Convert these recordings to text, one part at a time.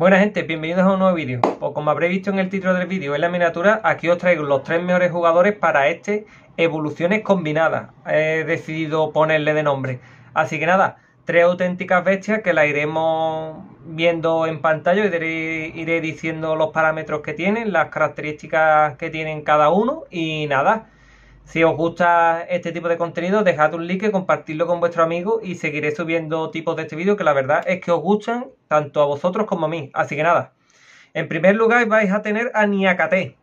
Buenas gente, bienvenidos a un nuevo vídeo. Pues como habréis visto en el título del vídeo, en la miniatura, aquí os traigo los tres mejores jugadores para este Evoluciones Combinadas. He decidido ponerle de nombre. Así que nada, tres auténticas bestias que las iremos viendo en pantalla y iré, diciendo los parámetros que tienen, las características que tienen cada uno y nada. Si os gusta este tipo de contenido, dejad un like, compartidlo con vuestro amigo y seguiré subiendo tipos de este vídeo que la verdad es que os gustan tanto a vosotros como a mí. Así que nada, en primer lugar vais a tener a Niakate,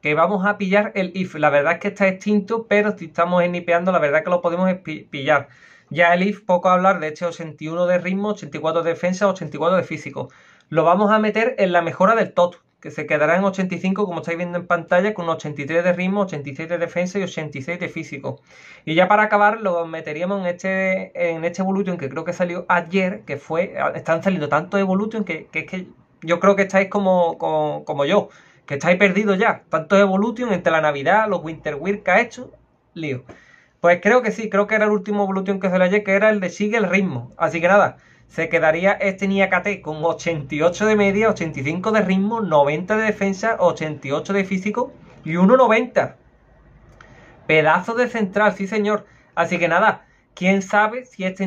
que vamos a pillar el if. La verdad es que está extinto, pero si estamos nipeando, la verdad es que lo podemos pillar. Ya el if, poco a hablar de hecho 81 de ritmo, 84 de defensa, 84 de físico. Lo vamos a meter en la mejora del TOT que se quedará en 85, como estáis viendo en pantalla, con 83 de ritmo, 86 de defensa y 86 de físico. Y ya para acabar, lo meteríamos en este, en este Evolution que creo que salió ayer, que fue. Ah, están saliendo tantos Evolution que, es que yo creo que estáis como, yo, que estáis perdidos ya. Tantos Evolution entre la Navidad, los Winter Wheel que ha hecho, lío. Pues creo que sí, creo que era el último Evolution que salió ayer, que era el de Sigue el ritmo. Así que nada se quedaría este Niakate con 88 de media, 85 de ritmo, 90 de defensa, 88 de físico y 1.90. Pedazo de central, sí señor. Así que nada, quién sabe si este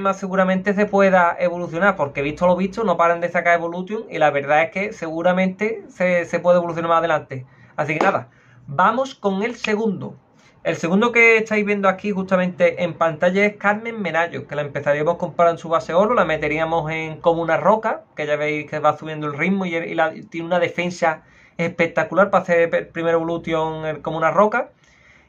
más seguramente se pueda evolucionar, porque visto lo visto, no paran de sacar Evolution y la verdad es que seguramente se, se puede evolucionar más adelante. Así que nada, vamos con el segundo. El segundo que estáis viendo aquí justamente en pantalla es Carmen Menayo, que la empezaríamos a en su base oro, la meteríamos en como una roca, que ya veis que va subiendo el ritmo y, tiene una defensa espectacular para hacer el primer evolution como una roca.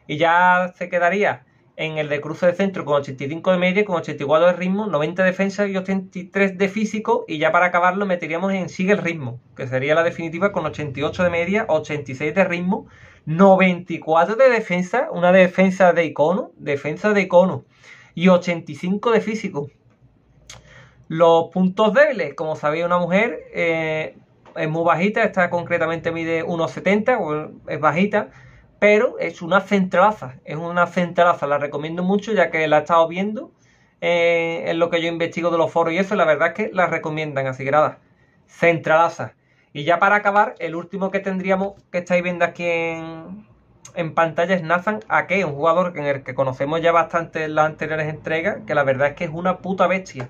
Y ya se quedaría en el de cruce de centro con 85 de media, con 84 de ritmo, 90 de defensa y 83 de físico. Y ya para acabarlo meteríamos en sigue el ritmo, que sería la definitiva con 88 de media, 86 de ritmo, 94 de defensa, una defensa de icono, defensa de icono y 85 de físico. Los puntos débiles, como sabía una mujer, eh, es muy bajita, esta concretamente mide 1,70, es bajita pero es una centraza, es una centraza, la recomiendo mucho ya que la he estado viendo eh, en lo que yo investigo de los foros y eso, la verdad es que la recomiendan, así que nada, centraza. Y ya para acabar, el último que tendríamos que estáis viendo aquí en, en pantalla es Nathan Ake, un jugador en el que conocemos ya bastante en las anteriores entregas, que la verdad es que es una puta bestia.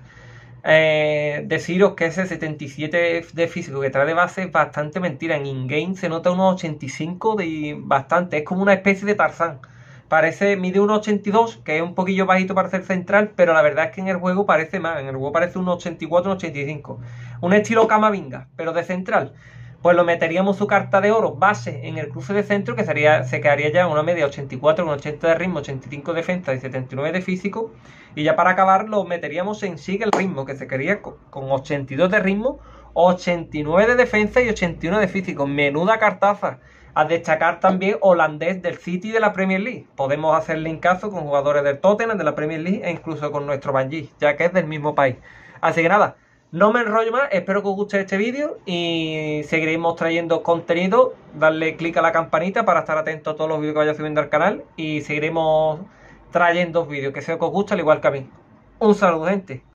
Eh, deciros que ese 77 de físico que trae de base es bastante mentira. En in-game se nota unos 85 de bastante. Es como una especie de Tarzán. Parece, mide 82 que es un poquillo bajito para ser central, pero la verdad es que en el juego parece más. En el juego parece unos y 85 Un estilo Camavinga, pero de central pues lo meteríamos su carta de oro base en el cruce de centro, que se quedaría ya una media 84 con 80 de ritmo, 85 de defensa y 79 de físico. Y ya para acabar lo meteríamos en sigue el ritmo, que se quería con, 82 de ritmo, 89 de defensa y 81 de físico. Menuda cartaza. A destacar también holandés del City de la Premier League. Podemos en caso con jugadores del Tottenham, de la Premier League e incluso con nuestro Banji, ya que es del mismo país. Así que nada, no me enrollo más, espero que os guste este vídeo y seguiremos trayendo contenido. Darle clic a la campanita para estar atento a todos los vídeos que vaya subiendo al canal y seguiremos trayendo vídeos que sea que os guste al igual que a mí. Un saludo, gente.